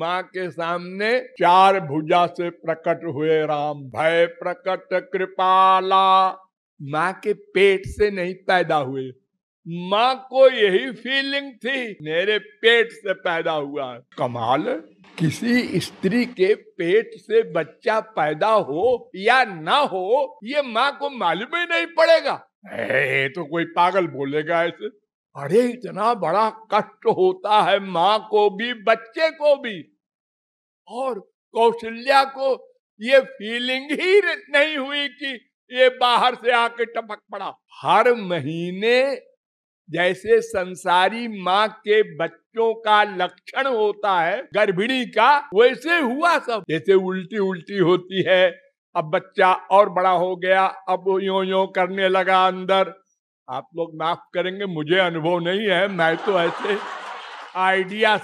माँ के सामने चार भुजा से प्रकट हुए राम भय प्रकट कृपाला माँ के पेट से नहीं पैदा हुए माँ को यही फीलिंग थी मेरे पेट से पैदा हुआ कमाल किसी स्त्री के पेट से बच्चा पैदा हो या ना हो ये माँ को मालूम ही नहीं पड़ेगा ए, तो कोई पागल बोलेगा ऐसे अरे इतना बड़ा कष्ट होता है माँ को भी बच्चे को भी और कौशल्या को ये फीलिंग ही नहीं हुई कि ये बाहर से आके टपक पड़ा हर महीने जैसे संसारी माँ के बच्चों का लक्षण होता है गर्भिणी का वैसे हुआ सब जैसे उल्टी उल्टी होती है अब बच्चा और बड़ा हो गया अब यो यो करने लगा अंदर आप लोग माफ करेंगे मुझे अनुभव नहीं है मैं तो ऐसे आइडिया